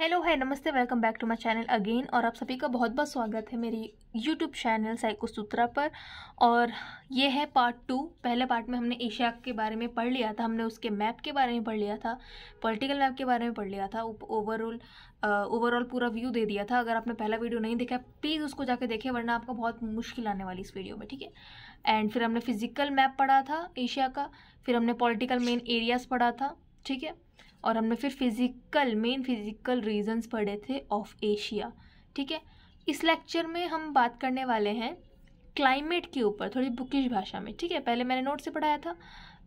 Hello है नमस्ते welcome back to my channel again और आप सभी का बहुत बहुत स्वागत है मेरी यूट्यूब चैनल साइको सूत्रा पर और ये है पार्ट टू पहले पार्ट में हमने एशिया के बारे में पढ़ लिया था हमने उसके मैप के बारे में पढ़ लिया था पॉलिटिकल मैप के बारे में पढ़ लिया था ओवरऑल ओवरऑल पूरा व्यू दे दिया था अगर आपने पहला वीडियो नहीं देखा प्लीज़ उसको जाके देखें वरना आपको बहुत मुश्किल आने वाली इस वीडियो में ठीक है एंड फिर हमने फिजिकल मैप पढ़ा था एशिया का फिर हमने पॉलिटिकल मेन एरियाज़ पढ़ा था ठीक है और हमने फिर फिज़िकल मेन फिज़िकल रीजंस पढ़े थे ऑफ एशिया ठीक है इस लेक्चर में हम बात करने वाले हैं क्लाइमेट के ऊपर थोड़ी बुकिश भाषा में ठीक है पहले मैंने नोट से पढ़ाया था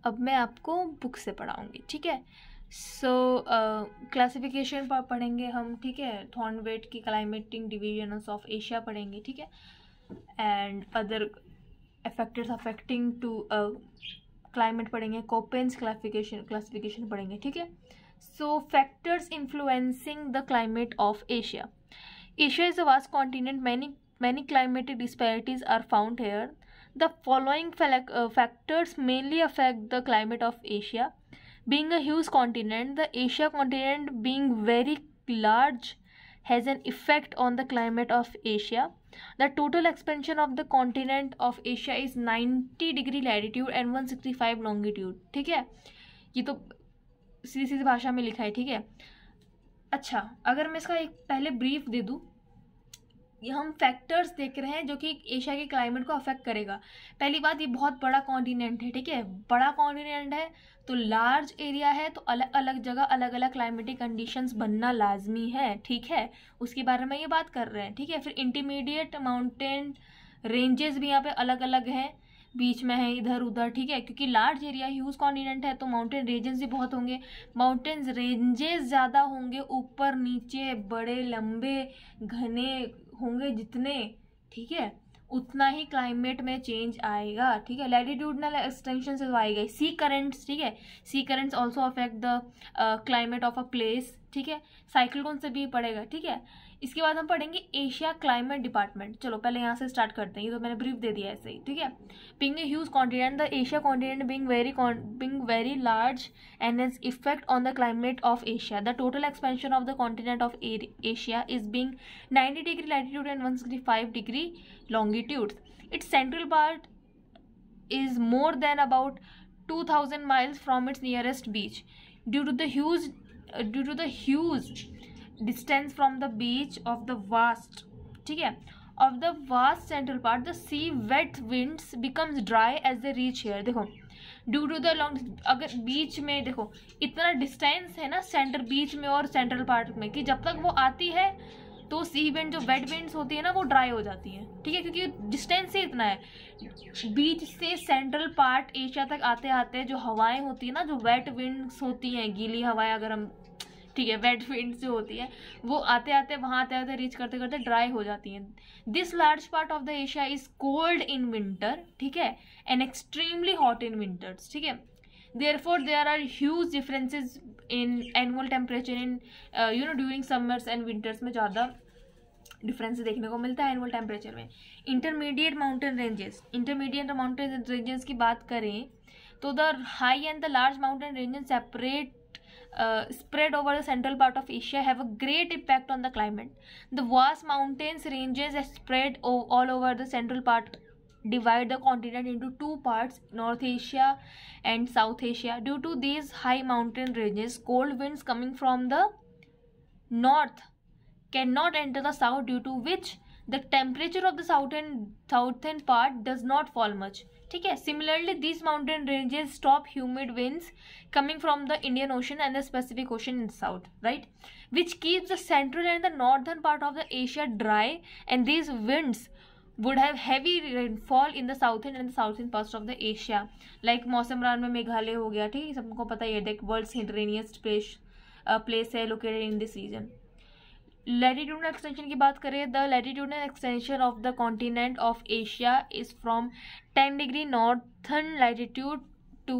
अब मैं आपको बुक से पढ़ाऊँगी ठीक है सो क्लासिफिकेशन पर पढ़ेंगे हम ठीक है थॉर्नवेट की क्लाइमेटिंग डिवीजन्स ऑफ एशिया पढ़ेंगे ठीक है and other effectors affecting to climate पढ़ेंगे कोपेंस क्लासिफिकेशन क्लासिफिकेशन पढ़ेंगे ठीक है So factors influencing the climate of Asia. Asia is a vast continent. Many many climatic disparities are found here. The following uh, factors mainly affect the climate of Asia. Being a huge continent, the Asia continent being very large has an effect on the climate of Asia. The total expansion of the continent of Asia is 90 degree latitude and 165 longitude. ठीक है ये तो सीधी सीधी भाषा में लिखा है ठीक है अच्छा अगर मैं इसका एक पहले ब्रीफ दे दूँ ये हम फैक्टर्स देख रहे हैं जो कि एशिया के क्लाइमेट को अफेक्ट करेगा पहली बात ये बहुत बड़ा कॉन्टिनेंट है ठीक है बड़ा कॉन्टिनेंट है तो लार्ज एरिया है तो अलग अलग जगह अलग अलग क्लाइमेटिक कंडीशंस बनना लाजमी है ठीक है उसके बारे में ये बात कर रहे हैं ठीक है फिर इंटीमीडिएट माउंटेन रेंजेस भी यहाँ पर अलग अलग हैं बीच में है इधर उधर ठीक है क्योंकि लार्ज एरिया ह्यूज कॉन्टिनेंट है तो माउंटेन रेंजेस भी बहुत होंगे माउंटेन्स रेंजेस ज़्यादा होंगे ऊपर नीचे बड़े लंबे घने होंगे जितने ठीक है उतना ही क्लाइमेट में चेंज आएगा ठीक है लैटिट्यूडनल एक्सटेंशन से तो आएगा सी करेंट्स ठीक है sea currents also affect the climate of a place ठीक है साइक्लोन से भी पड़ेगा ठीक है इसके बाद हम पढ़ेंगे एशिया क्लाइमेट डिपार्टमेंट चलो पहले यहाँ से स्टार्ट करते हैं ये तो मैंने ब्रीफ दे दिया ऐसे ही ठीक है being a huge continent the Asia continent being very being very large and is effect on the climate of Asia the total expansion of the continent of Asia is being ninety degree latitude and one sixty five degree longitude its central part is more than about two thousand miles from its nearest beach due to the huge due to the huge distance from the beach of the vast ठीक है of the vast central part the sea wet winds becomes dry as the reach here देखो due to the long अगर beach में देखो इतना distance है ना centre बीच में और सेंट्रल पार्ट में कि जब तक वो आती है तो सी बैंड जो वेट बैंड्स होती है ना वो ड्राई हो जाती हैं ठीक है क्योंकि डिस्टेंस ही इतना है बीच से सेंट्रल पार्ट एशिया तक आते आते जो हवाएं होती है ना जो वेट विंड्स होती हैं गीली हवाएं अगर हम ठीक है वेट विंड जो होती है वो आते आते वहाँ आते आते रीच करते करते ड्राई हो जाती हैं this large part of the Asia is cold in winter ठीक है and extremely hot in winters ठीक है therefore there are huge differences in annual temperature in uh, you know during summers and winters में ज़्यादा difference देखने को मिलता है एनुअल टेम्परेचर में intermediate mountain ranges intermediate mountain ranges की बात करें तो the high and the large mountain ranges separate spread over the central part of Asia have a great impact on the climate. The vast mountains ranges are spread all over the central part divide the continent into two parts north asia and south asia due to these high mountain ranges cold winds coming from the north cannot enter the south due to which the temperature of the southern southern part does not fall much okay similarly these mountain ranges stop humid winds coming from the indian ocean and the Pacific ocean in the south right which keeps the central and the northern part of the asia dry and these winds would heavy rainfall in the south the and south the part of the Asia like मौसम रान में मेघालय हो गया ठीक है सबको पता ही है the world rainiest place place है located in this region latitudinal extension की बात करें the and extension of the continent of Asia is from ten degree northern latitude to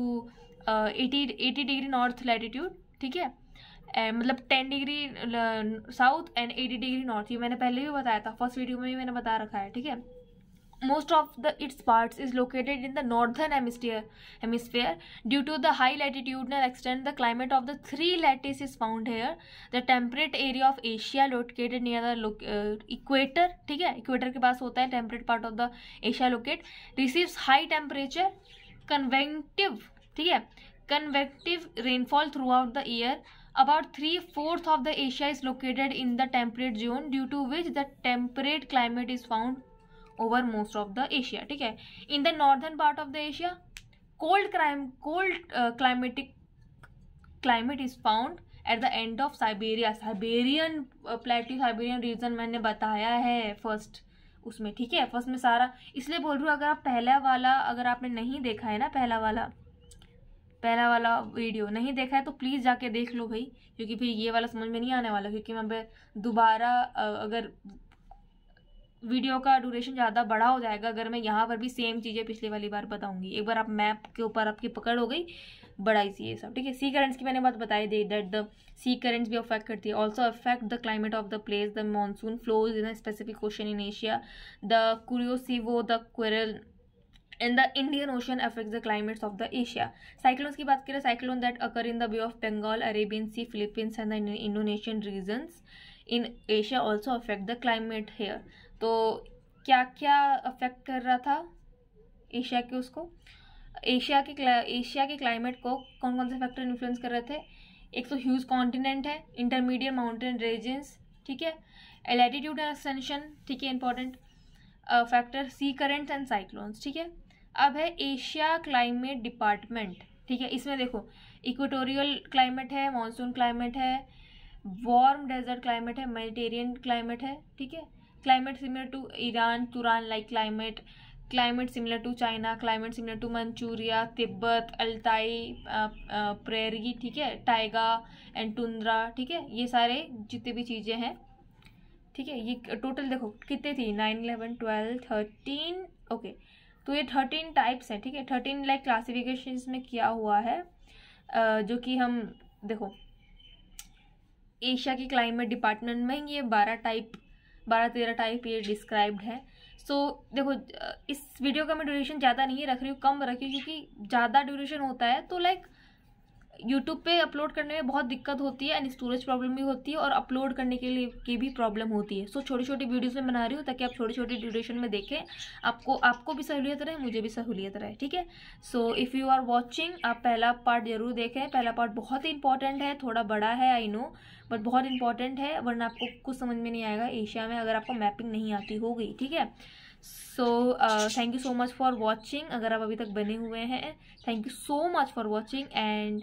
eighty eighty degree north latitude ठीक है मतलब ten degree south and eighty degree north ये मैंने पहले भी बताया था फर्स्ट वीडियो में भी मैंने बता रखा है ठीक है most of the its part is located in the northern एमस्टियर hemisphere due to the high latitudinal extend the climate of the three lattice is found here the temperate area of Asia located near the equator ठीक है equator के पास होता है temperate part of the Asia locate receives high temperature convective ठीक है convective rainfall throughout the year about three fourth of the Asia is located in the temperate zone due to which the temperate climate is found over most of the Asia ठीक है in the northern part of the Asia cold crime cold climatic climate is found at the end of Siberia Siberian plateau Siberian region मैंने बताया है first उसमें ठीक है first में सारा इसलिए बोल रही हूँ अगर आप पहला वाला अगर आपने नहीं देखा है ना पहला वाला पहला वाला वीडियो नहीं देखा है तो प्लीज़ जाके देख लो भाई क्योंकि फिर ये वाला समझ में नहीं आने वाला क्योंकि मैं दोबारा अगर वीडियो का ड्यूरेशन ज़्यादा बड़ा हो जाएगा अगर मैं यहाँ पर भी सेम चीज़ें पिछली वाली बार बताऊँगी एक बार आप मैप के ऊपर आपकी पकड़ हो गई बड़ा सी ये सब ठीक है सी करेंट्स की मैंने बात बताई दी डेट द सी करेंट्स भी अफेक्ट करती है also affect the climate of the place the monsoon flows in specific question in Asia the Kuroshio the Kuril in the Indian Ocean affect the climates of the Asia cyclones की बात करें cyclone that occur in the view of Bengal Arabian Sea Philippines and the Indonesian regions in Asia also affect the climate here तो क्या क्या affect कर रहा था Asia के उसको एशिया के एशिया के क्लाइमेट को कौन कौन से फैक्टर इन्फ्लुएंस कर रहे थे एक तो ह्यूज कॉन्टिनेंट है इंटरमीडियट माउंटेन रीजन्स ठीक है एलैटीट्यूड एंड एक्सटेंशन ठीक है important factor sea currents and cyclones ठीक है अब है एशिया क्लाइमेट डिपार्टमेंट ठीक है इसमें देखो इक्वेटोरियल क्लाइमेट है मानसून क्लाइमेट है वार्म डेजर्ट क्लाइमेट है मेडिटेरियन क्लाइमेट है ठीक है climate similar to Iran Turan like climate climate similar to China climate similar to Manchuria Tibet Altai prairie ठीक है टाइगा एंड टुंद्रा ठीक है ये सारे जितने भी चीज़ें हैं ठीक है ये टोटल देखो कितने थी nine eleven twelve thirteen okay तो ये थर्टीन टाइप्स हैं ठीक है थर्टीन लाइक क्लासिफिकेशन में किया हुआ है जो कि हम देखो एशिया के क्लाइमेट डिपार्टमेंट में ये बारह टाइप बारह तेरह टाइप ये डिस्क्राइब्ड है सो so, देखो इस वीडियो का मैं ड्यूरेशन ज़्यादा नहीं रख रही हूँ कम रखी क्योंकि ज़्यादा ड्यूरेशन होता है तो लाइक like, यूट्यूब पे अपलोड करने में बहुत दिक्कत होती है एंड स्टोरेज प्रॉब्लम भी होती है और अपलोड करने के लिए की भी प्रॉब्लम होती है सो छोटी छोटी वीडियोस में बना रही हूँ ताकि आप छोटी छोटी ड्यूरेशन में देखें आपको आपको भी सहूलियत रहे मुझे भी सहूलियत रहे ठीक है so if you are watching आप पहला पार्ट जरूर देखें पहला पार्ट बहुत ही इंपॉर्टेंट है थोड़ा बड़ा है आई नो बट बहुत इंपॉर्टेंट है वरना आपको कुछ समझ में नहीं आएगा एशिया में अगर आपको मैपिंग नहीं आती होगी ठीक है so thank you so much for watching अगर आप अभी तक बने हुए हैं thank you so much for watching and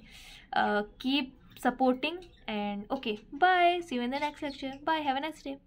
keep supporting and okay bye see you in the next lecture bye have a next day